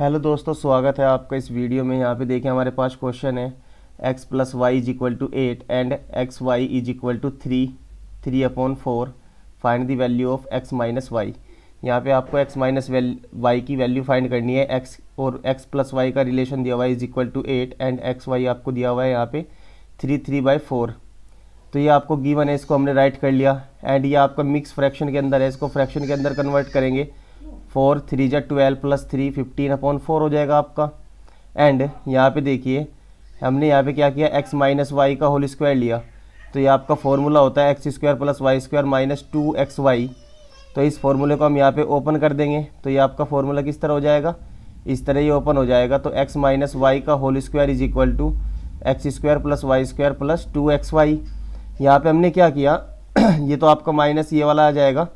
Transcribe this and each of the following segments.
hello दोस्तों स्वागत है आपका इस वीडियो में यहाँ पे देखें हमारे पास क्वेश्चन है X plus Y is equal to eight and X Y is equal to three three upon four find the value of X minus Y यहाँ पे आपको एक्स माइनस वाई की वैल्यू फाइंड करनी है एक्स और X plus Y का relation दिया हुआ है is equal to eight and X Y आपको दिया हुआ है यहाँ पे थ्री थ्री बाई फोर तो ये आपको गिवन है इसको हमने राइट कर लिया एंड ये आपका मिक्स फ्रैक्शन के अंदर है इसको फ्रैक्शन के अंदर कन्वर्ट करेंगे फोर थ्री जै twelve plus three fifteen upon four हो जाएगा आपका एंड यहाँ पे देखिए हमने यहाँ पे क्या किया एक्स माइनस वाई का होल स्क्वायर लिया तो ये आपका फॉर्मूला होता है X square plus Y square minus two x Y तो इस फॉर्मूले को हम यहाँ पे ओपन कर देंगे तो ये आपका फॉर्मूला किस तरह हो जाएगा इस तरह ये ओपन हो जाएगा तो एक्स माइनस वाई का whole square is equal to x square plus Y square plus two x y यहाँ पर हमने क्या किया ये तो आपका माइनस ये वाला आ जाएगा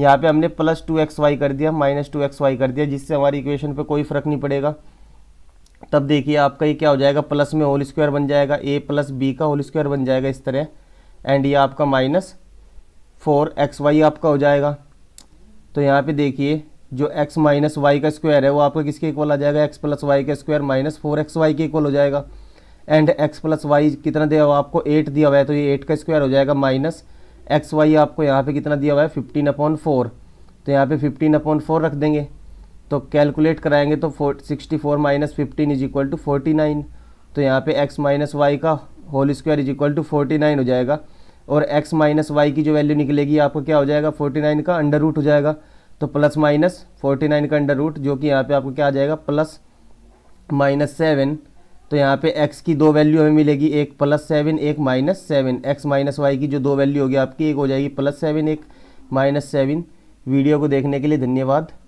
यहाँ पे हमने प्लस टू एक्स वाई कर दिया माइनस टू एक्स वाई कर दिया जिससे हमारी इक्वेशन पे कोई फ़र्क नहीं पड़ेगा तब देखिए आपका ये क्या हो जाएगा प्लस में होल स्क्वायर बन जाएगा ए प्लस बी का होल स्क्वायर बन जाएगा इस तरह एंड ये आपका माइनस फोर एक्स वाई आपका हो जाएगा तो यहाँ पे देखिए जो एक्स माइनस वाई का स्क्वायर है वो आपका किसके इक्वल आ जाएगा एक्स प्लस वाई का square minus four x y के इक्वल हो जाएगा एंड एक्स प्लस वाई कितना दिया हुआ आपको एट दिया हुआ है तो ये एट का स्क्वायर हो जाएगा माइनस एक्स वाई आपको यहाँ पे कितना दिया हुआ है फिफ्टीन अपॉन फोर तो यहाँ पे फिफ्टीन अपॉन फोर रख देंगे तो कैलकुलेट कराएंगे तो four sixty four minus fifteen is equal to forty nine तो यहाँ पे एक्स माइनस वाई का whole square is equal to forty nine हो जाएगा और एक्स माइनस वाई की जो वैल्यू निकलेगी आपको क्या हो जाएगा फोर्टी नाइन का अंडर रूट हो जाएगा तो प्लस माइनस फोर्टी नाइन का अंडर रूट जो कि यहाँ पे आपको क्या आ जाएगा प्लस माइनस सेवन तो यहाँ पे x की दो वैल्यू हमें मिलेगी एक प्लस सेवन एक minus seven x minus Y की जो दो वैल्यू होगी आपकी एक हो जाएगी प्लस सेवन एक माइनस सेवन वीडियो को देखने के लिए धन्यवाद